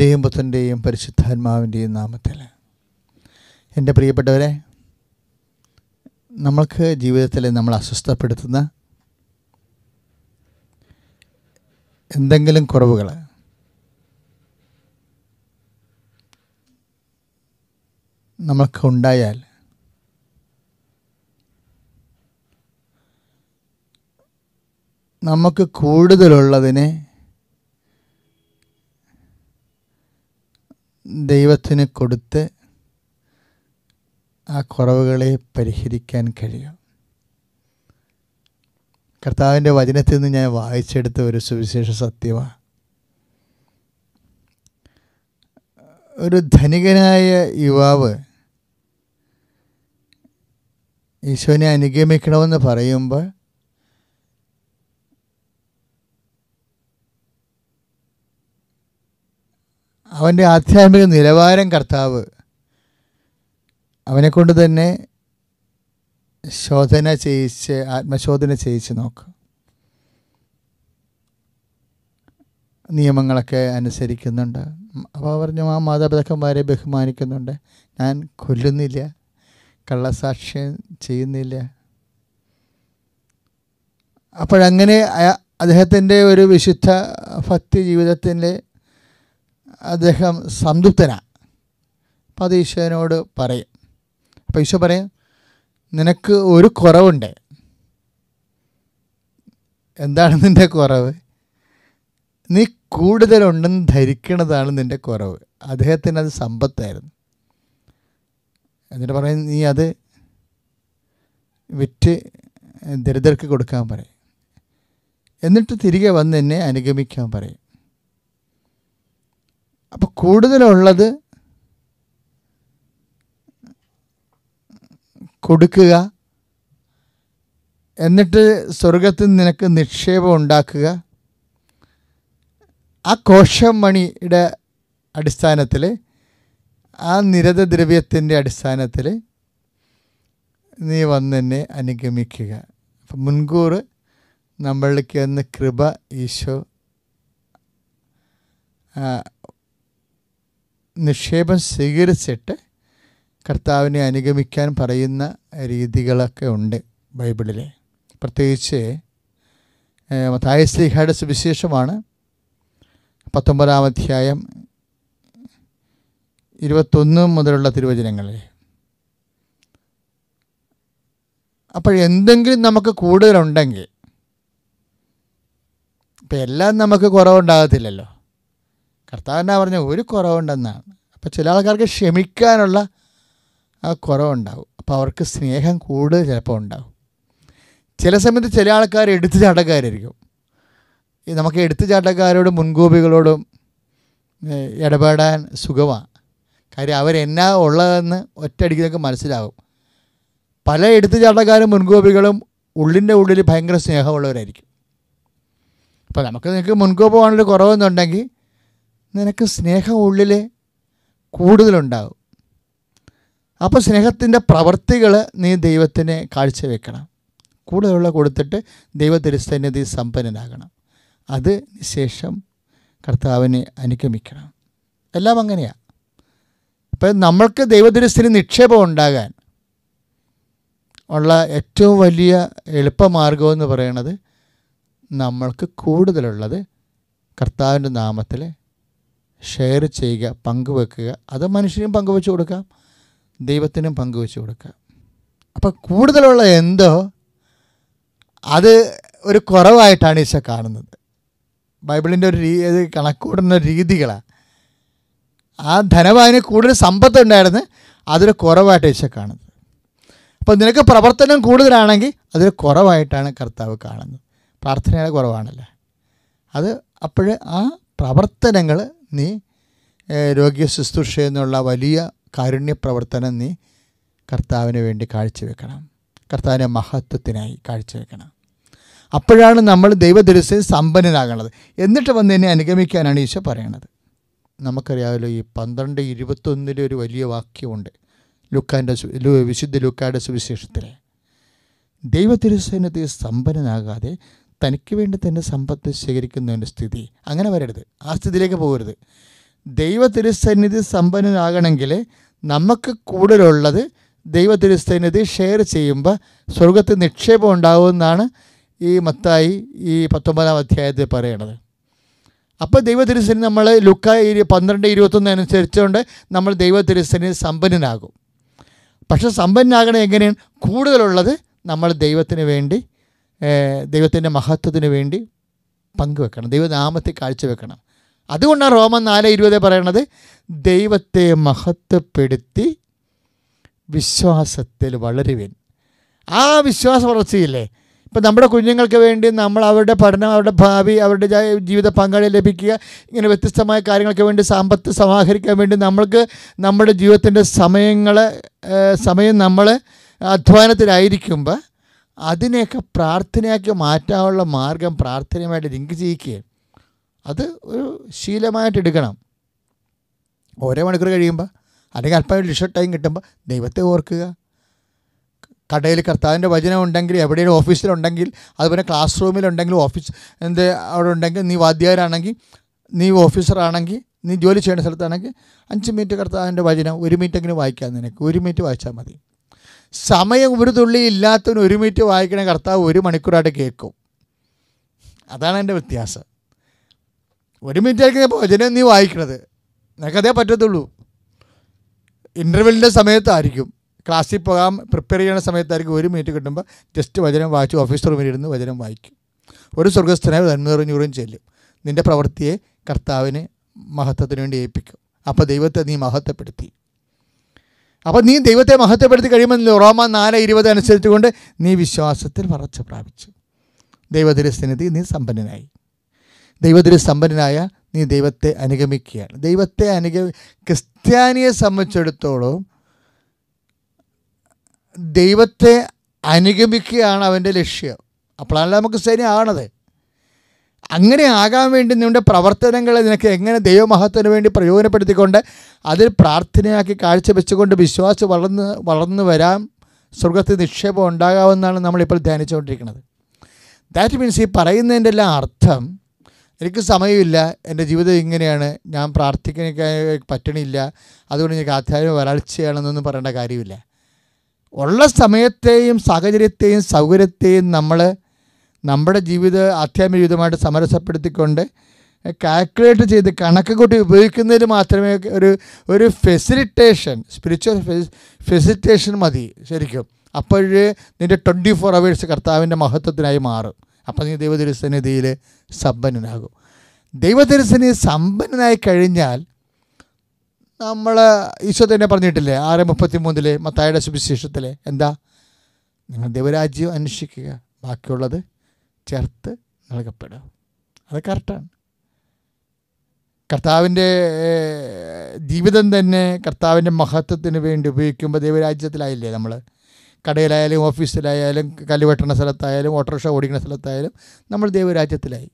പിതാവിൻ്റെയും പുത്രൻ്റെയും പരിശുദ്ധാത്മാവിൻ്റെയും നാമത്തിൽ എൻ്റെ പ്രിയപ്പെട്ടവരെ നമ്മൾക്ക് ജീവിതത്തിൽ നമ്മൾ അസ്വസ്ഥപ്പെടുത്തുന്ന എന്തെങ്കിലും കുറവുകൾ നമുക്ക് ഉണ്ടായാൽ നമുക്ക് കൂടുതലുള്ളതിനെ ദൈവത്തിന് കൊടുത്ത് ആ കുറവുകളെ പരിഹരിക്കാൻ കഴിയും കർത്താവിൻ്റെ വചനത്തിൽ നിന്ന് ഞാൻ വായിച്ചെടുത്ത ഒരു സുവിശേഷ സത്യമാണ് ഒരു ധനികനായ യുവാവ് ഈശോനെ അനുഗമിക്കണമെന്ന് പറയുമ്പോൾ അവൻ്റെ ആധ്യാത്മിക നിലവാരം കർത്താവ് അവനെക്കൊണ്ട് തന്നെ ശോധന ചെയ്യിച്ച് ആത്മശോധന ചെയ്യിച്ച് നോക്കാം നിയമങ്ങളൊക്കെ അനുസരിക്കുന്നുണ്ട് അപ്പോൾ പറഞ്ഞു ആ മാതാപിതാക്കന്മാരെ ബഹുമാനിക്കുന്നുണ്ട് ഞാൻ കൊല്ലുന്നില്ല കള്ളസാക്ഷ്യം ചെയ്യുന്നില്ല അപ്പോഴങ്ങനെ അദ്ദേഹത്തിൻ്റെ ഒരു വിശുദ്ധ ഭക്തി ജീവിതത്തിൻ്റെ അദ്ദേഹം സംതൃപ്തനാണ് അപ്പം അത് ഈശോനോട് പറയും അപ്പോൾ ഈശോ പറയും നിനക്ക് ഒരു കുറവുണ്ട് എന്താണ് നിൻ്റെ കുറവ് നീ കൂടുതലുണ്ടെന്ന് ധരിക്കണതാണ് നിൻ്റെ കുറവ് അദ്ദേഹത്തിന് അത് സമ്പത്തായിരുന്നു എന്നിട്ട് പറയും നീ അത് വിറ്റ് ദരിദ്രർക്ക് കൊടുക്കാൻ പറയും എന്നിട്ട് തിരികെ വന്ന് എന്നെ അനുഗമിക്കാൻ പറയും അപ്പോൾ കൂടുതലുള്ളത് കൊടുക്കുക എന്നിട്ട് സ്വർഗത്തിൽ നിനക്ക് നിക്ഷേപം ഉണ്ടാക്കുക ആ കോശം മണിയുടെ അടിസ്ഥാനത്തിൽ ആ നിരതദ്രവ്യത്തിൻ്റെ അടിസ്ഥാനത്തിൽ നീ വന്നെന്നെ അനുഗമിക്കുക അപ്പം മുൻകൂർ നമ്മളിലേക്ക് വന്ന് കൃപ ഈശോ നിക്ഷേപം സ്വീകരിച്ചിട്ട് കർത്താവിനെ അനുഗമിക്കാൻ പറയുന്ന രീതികളൊക്കെ ഉണ്ട് ബൈബിളിൽ പ്രത്യേകിച്ച് മതായസ്ലിഹയുടെ സുവിശേഷമാണ് പത്തൊമ്പതാം അധ്യായം ഇരുപത്തൊന്ന് മുതലുള്ള തിരുവചനങ്ങളിൽ അപ്പോഴെന്തെങ്കിലും നമുക്ക് കൂടുതലുണ്ടെങ്കിൽ ഇപ്പം എല്ലാം നമുക്ക് കുറവുണ്ടാകത്തില്ലല്ലോ എന്നാ പറഞ്ഞ ഒരു കുറവുണ്ടെന്നാണ് അപ്പോൾ ചില ആൾക്കാർക്ക് ക്ഷമിക്കാനുള്ള ആ കുറവുണ്ടാവും അപ്പോൾ അവർക്ക് സ്നേഹം കൂടുതൽ ചിലപ്പോൾ ഉണ്ടാവും ചില സമയത്ത് ചില ആൾക്കാർ എടുത്തു ചാട്ടക്കാരായിരിക്കും ഈ നമുക്ക് എടുത്തു ചാട്ടക്കാരോടും മുൻകോപികളോടും ഇടപെടാൻ സുഖമാണ് കാര്യം അവരെന്നാ ഉള്ളതെന്ന് ഒറ്റയടിക്കുന്നൊക്കെ മനസ്സിലാവും പല എടുത്തു ചാട്ടക്കാരും മുൻകോപികളും ഉള്ളിൻ്റെ ഉള്ളിൽ ഭയങ്കര സ്നേഹമുള്ളവരായിരിക്കും അപ്പോൾ നമുക്ക് നിങ്ങൾക്ക് മുൻകോപമാണൊരു കുറവെന്നുണ്ടെങ്കിൽ നിനക്ക് സ്നേഹം ഉള്ളിൽ കൂടുതലുണ്ടാകും അപ്പോൾ സ്നേഹത്തിൻ്റെ പ്രവർത്തികൾ നീ ദൈവത്തിന് കാഴ്ചവെക്കണം കൂടുതലുള്ള കൊടുത്തിട്ട് ദൈവതിരുസന്നിധി സമ്പന്നനാകണം അത് ശേഷം കർത്താവിനെ അനുഗമിക്കണം എല്ലാം അങ്ങനെയാണ് ഇപ്പം നമ്മൾക്ക് ദൈവതിരുസ്ഥിതി നിക്ഷേപം ഉണ്ടാകാൻ ഉള്ള ഏറ്റവും വലിയ എളുപ്പമാർഗമെന്ന് പറയണത് നമ്മൾക്ക് കൂടുതലുള്ളത് കർത്താവിൻ്റെ നാമത്തിലെ ഷെയർ ചെയ്യുക പങ്കുവെക്കുക അത് മനുഷ്യനും പങ്കുവെച്ച് കൊടുക്കാം ദൈവത്തിനും പങ്കുവെച്ച് കൊടുക്കാം അപ്പം കൂടുതലുള്ള എന്തോ അത് ഒരു കുറവായിട്ടാണ് ഈശോ കാണുന്നത് ബൈബിളിൻ്റെ ഒരു രീ ഇത് കണക്കൂടുന്ന രീതികളാണ് ആ ധനവാന് കൂടുതൽ സമ്പത്ത് ഉണ്ടായിരുന്നു അതൊരു കുറവായിട്ട് ഈശോ കാണുന്നത് അപ്പം നിനക്ക് പ്രവർത്തനം കൂടുതലാണെങ്കിൽ അതൊരു കുറവായിട്ടാണ് കർത്താവ് കാണുന്നത് പ്രാർത്ഥനയുടെ കുറവാണല്ലേ അത് അപ്പോഴേ ആ പ്രവർത്തനങ്ങൾ നീ രോഗ്യ ശുശ്രൂഷ എന്നുള്ള വലിയ കാരുണ്യപ്രവർത്തനം നീ കർത്താവിന് വേണ്ടി കാഴ്ചവെക്കണം കർത്താവിൻ്റെ മഹത്വത്തിനായി കാഴ്ചവെക്കണം അപ്പോഴാണ് നമ്മൾ ദൈവദൃശ്യം സമ്പന്നനാകണത് എന്നിട്ട് വന്ന് എന്നെ അനുഗമിക്കാനാണ് ഈശോ പറയണത് നമുക്കറിയാമല്ലോ ഈ പന്ത്രണ്ട് ഇരുപത്തൊന്നിലെ ഒരു വലിയ വാക്യമുണ്ട് ലുക്കാൻ്റെ വിശുദ്ധ ലുക്കായുടെ സുവിശേഷത്തിലെ ദൈവ സമ്പന്നനാകാതെ തനിക്ക് വേണ്ടി തന്നെ സമ്പത്ത് ശേഖരിക്കുന്നതിൻ്റെ സ്ഥിതി അങ്ങനെ വരരുത് ആ സ്ഥിതിയിലേക്ക് പോകരുത് ദൈവ തിരുസന്നിധി സമ്പന്നനാകണമെങ്കിൽ നമുക്ക് കൂടുതലുള്ളത് ദൈവ തിരുസന്നിധി ഷെയർ ചെയ്യുമ്പോൾ സ്വർഗത്തിൽ നിക്ഷേപം ഉണ്ടാകുമെന്നാണ് ഈ മത്തായി ഈ പത്തൊമ്പതാം അധ്യായത്തിൽ പറയണത് അപ്പോൾ ദൈവ തിരുസന്നിധി നമ്മൾ ലുക്ക ഇരു പന്ത്രണ്ട് ഇരുപത്തൊന്ന് അനുസരിച്ചുകൊണ്ട് നമ്മൾ ദൈവ തിരുസന്നിധി സമ്പന്നനാകും പക്ഷെ സമ്പന്നനാകണം എങ്ങനെയാണ് കൂടുതലുള്ളത് നമ്മൾ ദൈവത്തിന് വേണ്ടി ദൈവത്തിൻ്റെ മഹത്വത്തിന് വേണ്ടി പങ്കുവെക്കണം ദൈവനാമത്തെ കാഴ്ചവെക്കണം അതുകൊണ്ടാണ് റോമൻ നാല് ഇരുപത് പറയണത് ദൈവത്തെ മഹത്വപ്പെടുത്തി വിശ്വാസത്തിൽ വളരുവിൻ ആ വിശ്വാസ വളർച്ചയില്ലേ ഇപ്പം നമ്മുടെ കുഞ്ഞുങ്ങൾക്ക് വേണ്ടി നമ്മൾ അവരുടെ പഠനം അവരുടെ ഭാവി അവരുടെ ജീവിത പങ്കാളി ലഭിക്കുക ഇങ്ങനെ വ്യത്യസ്തമായ കാര്യങ്ങൾക്ക് വേണ്ടി സമ്പത്ത് സമാഹരിക്കാൻ വേണ്ടി നമ്മൾക്ക് നമ്മുടെ ജീവിതത്തിൻ്റെ സമയങ്ങൾ സമയം നമ്മൾ അധ്വാനത്തിലായിരിക്കുമ്പോൾ അതിനെയൊക്കെ പ്രാർത്ഥനയാക്കി മാറ്റാനുള്ള മാർഗം പ്രാർത്ഥനയുമായിട്ട് ലിങ്ക് ചെയ്യിക്കുകയും അത് ഒരു ശീലമായിട്ട് എടുക്കണം ഓരോ മണിക്കൂർ കഴിയുമ്പോൾ അല്ലെങ്കിൽ അല്പം ലിഷ ടൈം കിട്ടുമ്പോൾ ദൈവത്തെ ഓർക്കുക കടയിൽ കർത്താവിൻ്റെ വചനം ഉണ്ടെങ്കിൽ എവിടെയും ഓഫീസിലുണ്ടെങ്കിൽ അതുപോലെ ക്ലാസ് റൂമിലുണ്ടെങ്കിൽ ഓഫീസ് എന്ത് അവിടെ ഉണ്ടെങ്കിൽ നീ വാദ്യകാരാണെങ്കിൽ നീ ഓഫീസറാണെങ്കിൽ നീ ജോലി ചെയ്യുന്ന സ്ഥലത്താണെങ്കിൽ അഞ്ച് മിനിറ്റ് കർത്താവിൻ്റെ വചനം ഒരു മിനിറ്റ് എങ്കിലും വായിക്കാൻ നിനക്ക് ഒരു മിനിറ്റ് വായിച്ചാൽ മതി സമയം ഒരു തുള്ളി ഇല്ലാത്തവന് ഒരു മിനിറ്റ് വായിക്കണ കർത്താവ് ഒരു മണിക്കൂറായിട്ട് കേൾക്കും അതാണ് എൻ്റെ വ്യത്യാസം ഒരു മിനിറ്റ് ആയിരിക്കുന്ന ഭജന നീ വായിക്കണത് നിനക്കതേ പറ്റത്തുള്ളൂ ഇൻ്റർവെല്ലിൻ്റെ സമയത്തായിരിക്കും ക്ലാസ്സിൽ പോകാൻ പ്രിപ്പയർ ചെയ്യുന്ന സമയത്തായിരിക്കും ഒരു മിനിറ്റ് കിട്ടുമ്പോൾ ജസ്റ്റ് വചനം വായിച്ചു ഓഫീസ് റൂമിൽ ഇരുന്ന് വചനം വായിക്കും ഒരു സ്വർഗസ്ഥനായ നന്മറിഞ്ഞൂറും ചെല്ലും നിൻ്റെ പ്രവൃത്തിയെ കർത്താവിന് മഹത്വത്തിന് വേണ്ടി ഏൽപ്പിക്കും അപ്പോൾ ദൈവത്തെ നീ മഹത്വപ്പെടുത്തി അപ്പോൾ നീ ദൈവത്തെ മഹത്വപ്പെടുത്തി കഴിയുമെന്നില്ല റോമ നാല് ഇരുപത് അനുസരിച്ചുകൊണ്ട് നീ വിശ്വാസത്തിൽ വളർച്ച പ്രാപിച്ചു ദൈവതിരസ്ഥിതി നീ സമ്പന്നനായി ദൈവതിരസ്തംഭനായ നീ ദൈവത്തെ അനുഗമിക്കുകയാണ് ദൈവത്തെ അനുഗ ക്രിസ്ത്യാനിയെ സംബന്ധിച്ചിടത്തോളം ദൈവത്തെ അനുഗമിക്കുകയാണ് അവൻ്റെ ലക്ഷ്യം അപ്പോഴാണല്ലോ നമുക്ക് ശരിയാണത് അങ്ങനെ ആകാൻ വേണ്ടി നിങ്ങളുടെ പ്രവർത്തനങ്ങളെ നിനക്ക് എങ്ങനെ ദൈവമഹത്വത്തിന് വേണ്ടി പ്രയോജനപ്പെടുത്തിക്കൊണ്ട് അതിൽ പ്രാർത്ഥനയാക്കി കാഴ്ചവെച്ചുകൊണ്ട് വിശ്വാസം വളർന്ന് വളർന്നു വരാം സ്വർഗത്തിൽ നിക്ഷേപം ഉണ്ടാകാമെന്നാണ് നമ്മളിപ്പോൾ ധ്യാനിച്ചുകൊണ്ടിരിക്കുന്നത് ദാറ്റ് മീൻസ് ഈ പറയുന്നതിൻ്റെ എല്ലാം അർത്ഥം എനിക്ക് സമയമില്ല എൻ്റെ ജീവിതം ഇങ്ങനെയാണ് ഞാൻ പ്രാർത്ഥിക്കാൻ പറ്റണില്ല അതുകൊണ്ട് എനിക്ക് ആധ്യാത്മിക വരൾച്ചയാണെന്നൊന്നും പറയേണ്ട കാര്യമില്ല ഉള്ള സമയത്തെയും സാഹചര്യത്തെയും സൗകര്യത്തെയും നമ്മൾ നമ്മുടെ ജീവിത ആധ്യാത്മിക ജീവിതമായിട്ട് സമരസപ്പെടുത്തിക്കൊണ്ട് കാൽക്കുലേറ്റ് ചെയ്ത് കണക്ക് കൂട്ടി ഉപയോഗിക്കുന്നതിന് മാത്രമേ ഒരു ഒരു ഫെസിലിറ്റേഷൻ സ്പിരിച്വൽ ഫെസിലിറ്റേഷൻ മതി ശരിക്കും അപ്പോഴേ നിൻ്റെ ട്വൻറ്റി ഫോർ അവേഴ്സ് കർത്താവിൻ്റെ മഹത്വത്തിനായി മാറും അപ്പം നീ ദൈവതിരുസന്നിധിയിൽ സമ്പന്നനാകും ദൈവതിരുസന്നി സമ്പന്നനായി കഴിഞ്ഞാൽ നമ്മൾ ഈശോ തന്നെ പറഞ്ഞിട്ടില്ലേ ആറ് മുപ്പത്തി മൂന്നിലെ മത്തായുടെ സുവിശേഷത്തിലെ എന്താ നിങ്ങൾ ദൈവരാജ്യം അന്വേഷിക്കുക ബാക്കിയുള്ളത് ചേർത്ത് നൽകപ്പെടുക അത് കറക്റ്റാണ് കർത്താവിൻ്റെ ജീവിതം തന്നെ കർത്താവിൻ്റെ മഹത്വത്തിന് വേണ്ടി ഉപയോഗിക്കുമ്പോൾ ദൈവരാജ്യത്തിലായില്ലേ നമ്മൾ കടയിലായാലും ഓഫീസിലായാലും കല്ല് വെട്ടണ സ്ഥലത്തായാലും ഓട്ടോറിക്ഷ ഓടിക്കുന്ന സ്ഥലത്തായാലും നമ്മൾ ദൈവരാജ്യത്തിലായി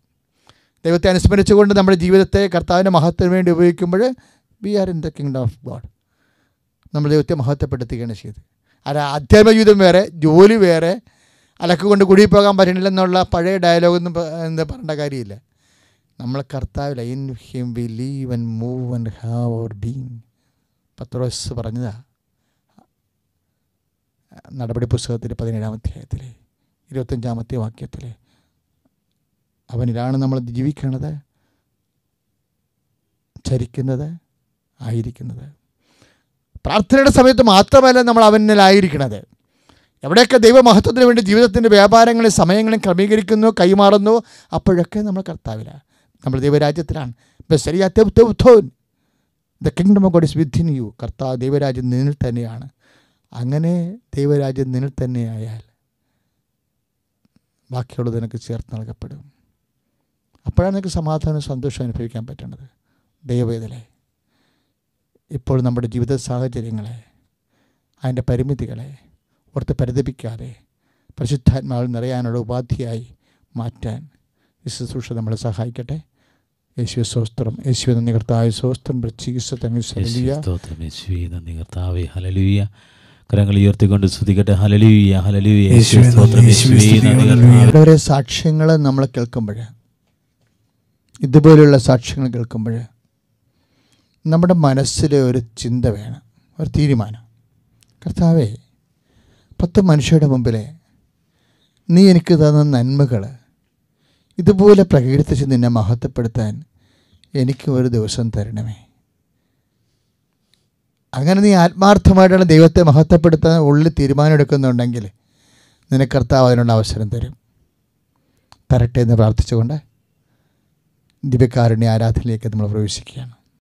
ദൈവത്തെ അനുസ്മരിച്ചുകൊണ്ട് നമ്മുടെ ജീവിതത്തെ കർത്താവിൻ്റെ മഹത്വത്തിന് വേണ്ടി ഉപയോഗിക്കുമ്പോൾ we are in the kingdom of God നമ്മൾ ദൈവത്തെ മഹത്വപ്പെടുത്തുകയാണ് ചെയ്തത് അത് അധ്യാപക ജീവിതം വേറെ ജോലി വേറെ അലക്ക് കൊണ്ട് കുടിയിൽ പോകാൻ പറ്റണില്ലെന്നുള്ള പഴയ ഡയലോഗൊന്നും എന്താ പറയേണ്ട കാര്യമില്ല നമ്മൾ കർത്താവില്ല in him we live and move and have our being Pathros പറഞ്ഞതാ നടപടി പുസ്തകത്തിൽ പതിനേഴാം അധ്യായത്തിൽ ഇരുപത്തഞ്ചാമത്തെ വാക്യത്തിൽ അവനിലാണ് നമ്മൾ ജീവിക്കുന്നത് ചരിക്കുന്നത് ആയിരിക്കുന്നത് പ്രാർത്ഥനയുടെ സമയത്ത് മാത്രമല്ല നമ്മൾ അവനിലായിരിക്കണത് എവിടെയൊക്കെ ദൈവമഹത്വത്തിന് വേണ്ടി ജീവിതത്തിൻ്റെ വ്യാപാരങ്ങളെ സമയങ്ങളും ക്രമീകരിക്കുന്നു കൈമാറുന്നു അപ്പോഴൊക്കെ നമ്മൾ കർത്താവിലാണ് നമ്മൾ ദൈവരാജ്യത്തിലാണ് the kingdom of God is in you കർത്താവ് ദൈവരാജ്യം നിന്നിൽ തന്നെയാണ് അങ്ങനെ ദൈവരാജ്യം നിന്നിൽ തന്നെയായാൽ ബാക്കിയുള്ളത് നിനക്ക് ചേർത്ത് നൽകപ്പെടും അപ്പോഴാണ് നിനക്ക് സമാധാനം സന്തോഷം അനുഭവിക്കാൻ പറ്റുന്നത് ദൈവവേദലെ ഇപ്പോൾ നമ്മുടെ ജീവിത സാഹചര്യങ്ങളെ അതിൻ്റെ പരിമിതികളെ ഓർത്ത് പരിതപിക്കാതെ പരിശുദ്ധാത്മാവിൽ നിറയാനുള്ള ഉപാധിയായി മാറ്റാൻ ശുശ്രൂഷ നമ്മളെ സഹായിക്കട്ടെ യേശു സ്വസ്ത്രം യേശു എന്ന നികർത്താവ് സ്വസ്ത്രം നികർത്താവേ ഹലലൂയ കരങ്ങൾ ഉയർത്തിക്കൊണ്ട് ശ്രദ്ധിക്കട്ടെ ഹലലൂയ ഹലലൂയ സാക്ഷ്യങ്ങൾ നമ്മൾ കേൾക്കുമ്പോൾ ഇതുപോലെയുള്ള സാക്ഷ്യങ്ങൾ കേൾക്കുമ്പോൾ നമ്മുടെ മനസ്സിലെ ഒരു ചിന്ത വേണം ഒരു തീരുമാനം കർത്താവേ പത്ത് മനുഷ്യരുടെ മുമ്പിലെ നീ എനിക്ക് തന്ന നന്മകൾ ഇതുപോലെ പ്രകീർത്തിച്ച് നിന്നെ മഹത്വപ്പെടുത്താൻ എനിക്ക് ഒരു ദിവസം തരണമേ അങ്ങനെ നീ ആത്മാർത്ഥമായിട്ടാണ് ദൈവത്തെ മഹത്വപ്പെടുത്താൻ ഉള്ളിൽ തീരുമാനമെടുക്കുന്നുണ്ടെങ്കിൽ നിനക്ക് അതിനുള്ള അവസരം തരും തരട്ടെ എന്ന് പ്രാർത്ഥിച്ചുകൊണ്ട് ദിവ്യക്കാരുണ്യ ആരാധനയിലേക്ക് നമ്മൾ പ്രവേശിക്കുകയാണ്